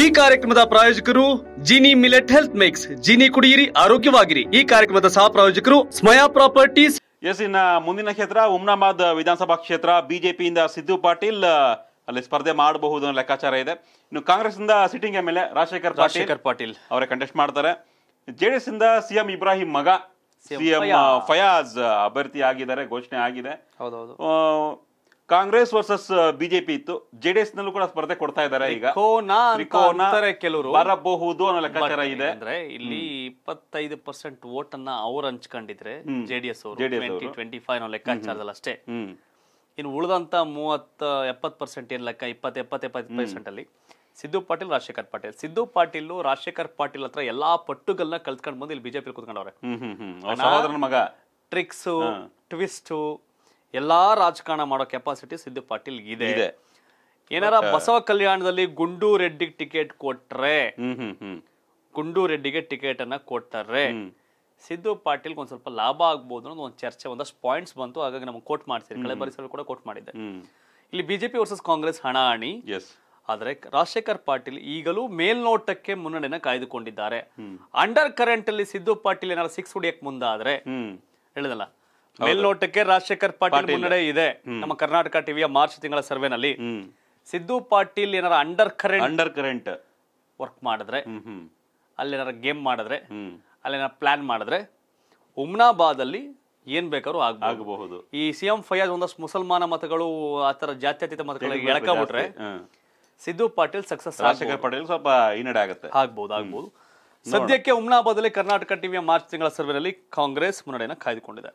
ಈ ಕಾರ್ಯಕ್ರಮದ ಪ್ರಾಯೋಜಕರು Jeeni millet health mix Jeeni ಕುಡಿಯಿರಿ ಆರೋಗ್ಯವಾಗಿರಿ ಈ ಕಾರ್ಯಕ್ರಮದ ಸಹ ಪ್ರಾಯೋಜಕರು ಸ್ಮಯಾ ಪ್ರಾಪರ್ಟೀಸ್ ಎಸ್ ಇನ್ನ ಮುಂದಿನ ಕ್ಷೇತ್ರ ಉಮ್ನಾಬಾದ್ ವಿಧಾನಸಭಾ ಕ್ಷೇತ್ರ ಬಿಜೆಪಿಯಿಂದ ಸಿದ್ದು ಪಾಟೀಲ್ ಅಲ್ಲಿ ಸ್ಪರ್ಧೆ ಮಾಡಬಹುದು ಅನ್ನೋ ಲೆಕ್ಕಾಚಾರ ಇದೆ ಇನ್ನು ಕಾಂಗ್ರೆಸ್ ಇಂದ sitting M L A Rajashekhar Rajashekhar Patil ಅವರೇ ಕಂಟೆಸ್ಟ್ ಮಾಡ್ತಾರೆ ಜೆಡಿಎಸ್ ಇಂದ ಸಿಎಂ ಇಬ್ರಾಹಿಂ ಮಗ ಸಿಎಂ ಫಯಾಜ್ ಅಭ್ಯರ್ಥಿ ಆಗಿದ್ದಾರೆ ಘೋಷಣೆ ಆಗಿದೆ ಕಾಂಗ್ರೆಸ್ ವರ್ಸಸ್ ಬಿಜೆಪಿ ಇತ್ತು ಜೆಡಿಎಸ್ ನಲ್ಲೂ ಕೂಡ ಸ್ಪರ್ಧೆ ಕೊಡ್ತಾ ಇದ್ದಾರೆ ಈಗ ಕೆಲವರು ಬರಬಹುದು ಅನ್ನೋ ಲೆಕ್ಕಾಚಾರ ಇದೆ ಅಂದ್ರೆ ಇಲ್ಲಿ ಇಪ್ಪತ್ತೈದು ಪರ್ಸೆಂಟ್ ವೋಟ್ ಅನ್ನ ಅವ್ರು ಹಂಚ್ಕೊಂಡಿದ್ರೆ ಜೆಡಿಎಸ್ ಅವರು ಟ್ವೆಂಟಿ ಫೈವ್ ಅನ್ನೋ ಲೆಕ್ಕಾಚಾರದಲ್ಲಿ ಅಷ್ಟೇ ಇನ್ನು ಉಳಿದಂತ ಮೂವತ್ತ ಎಪ್ಪತ್ ಪರ್ಸೆಂಟ್ ಏನ್ ಲೆಕ್ಕ ಇಪ್ಪತ್ತು ಎಪ್ಪತ್ ಎಪ್ಪತ್ತು ಪರ್ಸೆಂಟ್ ಅಲ್ಲಿ ಸಿದ್ದು ಪಾಟೀಲ್ ರಾಜಶೇಖರ್ ಪಾಟೀಲ್ ಸಿದ್ದು ಪಾಟೀಲ್ ರಾಜಶೇಖರ್ ಪಾಟೀಲ್ ಹತ್ರ ಎಲ್ಲಾ ಪಟ್ಟುಗಳನ್ನ ಕಲ್ತ್ಕೊಂಡ್ ಬಂದು ಇಲ್ಲಿ ಬಿಜೆಪಿ ಕುತ್ಕೊಂಡವ್ರೆ ಟ್ರಿಕ್ಸ್ ಟ್ವಿಸ್ಟ್ ಎಲ್ಲಾ ರಾಜಕಾರಣ ಮಾಡೋ ಕೆಪಾಸಿಟಿ ಸಿದ್ದು ಪಾಟೀಲ್ ಇದೆ ಏನಾರ ಬಸವ ಕಲ್ಯಾಣದಲ್ಲಿ ಗುಂಡು ರೆಡ್ಡಿ ಟಿಕೆಟ್ ಕೊಟ್ರೆ ಗುಂಡು ರೆಡ್ಡಿಗೆ ಟಿಕೆಟ್ ಅನ್ನ ಕೊಟ್ಟರೆ ಸಿದ್ದು ಪಾಟೀಲ್ ಒಂದ್ ಸ್ವಲ್ಪ ಲಾಭ ಆಗ್ಬೋದು ಅನ್ನೋದು ಒಂದು ಚರ್ಚೆ ಒಂದಷ್ಟು ಪಾಯಿಂಟ್ಸ್ ಬಂತು ಹಾಗಾಗಿ ನಮ್ಗೆ ಕೋಟ್ ಮಾಡ್ತೀರಿ ಕಳೆ ಬರಿಸಲು ಕೂಡ ಕೋಟ್ ಮಾಡಿದೆ ಇಲ್ಲಿ ಬಿಜೆಪಿ ವರ್ಸಸ್ ಕಾಂಗ್ರೆಸ್ ಹಣಿ ಆದರೆ ರಾಜಶೇಖರ್ ಪಾಟೀಲ್ ಈಗಲೂ ಮೇಲ್ನೋಟಕ್ಕೆ ಮುನ್ನಡೆಯನ್ನ ಕಾಯ್ದುಕೊಂಡಿದ್ದಾರೆ ಅಂಡರ್ ಕರೆಂಟ್ ಅಲ್ಲಿ ಸಿದ್ದು ಪಾಟೀಲ್ ಏನಾದ್ರು ಸಿಕ್ಸ್ ಹುಡಿಯಕ್ ಮುಂದಾದ್ರೆ ಹೇಳಿದಲ್ಲ ಮೇಲ್ನೋಟಕ್ಕೆ ರಾಜಶೇಖರ್ ಪಾಟೀಲ್ ಮುನ್ನಡೆ ಇದೆ ನಮ್ಮ ಕರ್ನಾಟಕ ಟಿವಿಯ ಮಾರ್ಚ್ ತಿಂಗಳ ನಲ್ಲಿ ಸಿದ್ದು ಪಾಟೀಲ್ ಏನಾರ undercurrent undercurrent work ಮಾಡಿದ್ರೆ ಅಲ್ಲೇನಾರ ಗೇಮ್ ಮಾಡಿದ್ರೆ ಅಲ್ಲೇನಾರ ಪ್ಲಾನ್ ಮಾಡಿದ್ರೆ ಉಮ್ನಾಬಾದ್ ಅಲ್ಲಿ ಏನ್ ಬೇಕಾದ್ರೂ ಆಗಬಹುದು ಈ ಸಿಎಂ ಫಯಾಜ್ ಒಂದಷ್ಟು ಮುಸಲ್ಮಾನ ಮತಗಳು ಆತರ ಜಾತ್ಯತೀತ ಮತಗಳಿಗೆ ಸಿದ್ದು ಪಾಟೀಲ್ ಸಕ್ಸಸ್ ರಾಜಶೇಖರ್ ಪಾಟೀಲ್ ಸ್ವಲ್ಪ ಹಿನ್ನಡೆ ಆಗುತ್ತೆ ಆಗ್ಬಹುದು ಆಗ್ಬಹುದು ಸದ್ಯಕ್ಕೆ ಉಮ್ನಾಬಾದಲ್ಲಿ ಕರ್ನಾಟಕ ಟಿವಿಯ ಮಾರ್ಚ್ ತಿಂಗಳ ಸರ್ವೆನಲ್ಲಿ ಕಾಂಗ್ರೆಸ್ ಮುನ್ನಡೆಯನ್ನು ಕಾಯ್ದುಕೊಂಡಿದೆ